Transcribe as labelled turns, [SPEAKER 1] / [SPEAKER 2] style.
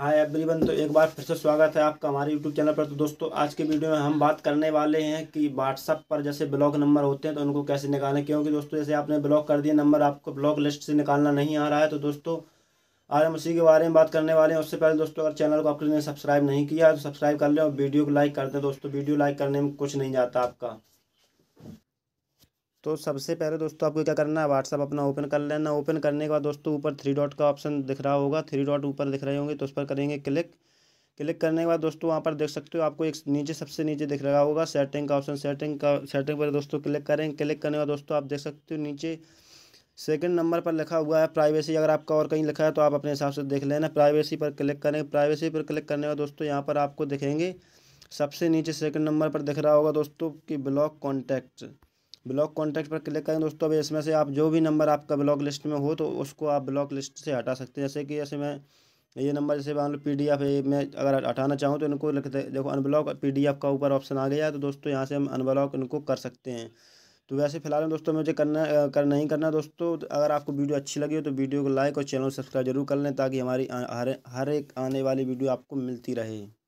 [SPEAKER 1] hi everyone तो एक बार फिर से स्वागत है आपका हमारे यूट्यूब चैनल पर तो दोस्तों आज के वीडियो में हम बात करने वाले हैं कि व्हाट्सअप पर जैसे ब्लॉक नंबर होते हैं तो उनको कैसे निकालें क्योंकि दोस्तों जैसे आपने ब्लॉक कर दिया नंबर आपको ब्लॉक लिस्ट से निकालना नहीं आ रहा है तो दोस्तों आज हम उसी के बारे में बात करने वाले हैं उससे पहले दोस्तों अगर चैनल को आपने सब्सक्राइब नहीं किया तो सब्सक्राइब कर लें और वीडियो को लाइक कर दें दोस्तों वीडियो लाइक करने में कुछ नहीं जाता आपका तो सबसे पहले दोस्तों आपको क्या करना है व्हाट्सअप अपना ओपन कर लेना ओपन करने के बाद दोस्तों ऊपर थ्री डॉट का ऑप्शन दिख रहा होगा थ्री डॉट ऊपर दिख रहे होंगे तो उस पर करेंगे क्लिक क्लिक करने के बाद दोस्तों वहाँ पर देख सकते हो आपको एक नीचे सबसे नीचे दिख रहा होगा सेटिंग का ऑप्शन सेटिंग का सेटिंग पर दोस्तों क्लिक करें क्लिक करने के बाद दोस्तों आप देख सकते हो नीचे सेकंड नंबर पर लिखा हुआ है प्राइवेसी अगर आपका और कहीं लिखा है तो आप अपने हिसाब से देख लेना प्राइवेसी पर क्लिक करें प्राइवेसी पर क्लिक करने का दोस्तों यहाँ पर आपको दिखेंगे सबसे नीचे सेकंड नंबर पर दिख रहा होगा दोस्तों कि ब्लॉक कॉन्टैक्ट ब्लॉक कॉन्टैक्ट पर क्लिक करें दोस्तों अब इसमें से आप जो भी नंबर आपका ब्लॉक लिस्ट में हो तो उसको आप ब्लॉक लिस्ट से हटा सकते हैं जैसे कि जैसे मैं ये नंबर जैसे मान लो पी डी एफ मैं अगर हटाना चाहूँ तो इनको लिख देखो अनब्लॉक पी डी एफ का ऊपर ऑप्शन आ गया है तो दोस्तों यहाँ से हम अनब्लॉक इनको कर सकते हैं तो वैसे फिलहाल दोस्तों मुझे करना कर नहीं करना दोस्तों तो अगर आपको वीडियो अच्छी लगी हो तो वीडियो को लाइक और चैनल सब्सक्राइब जरूर कर लें ताकि हमारी हर हर एक आने वाली वीडियो आपको मिलती रहे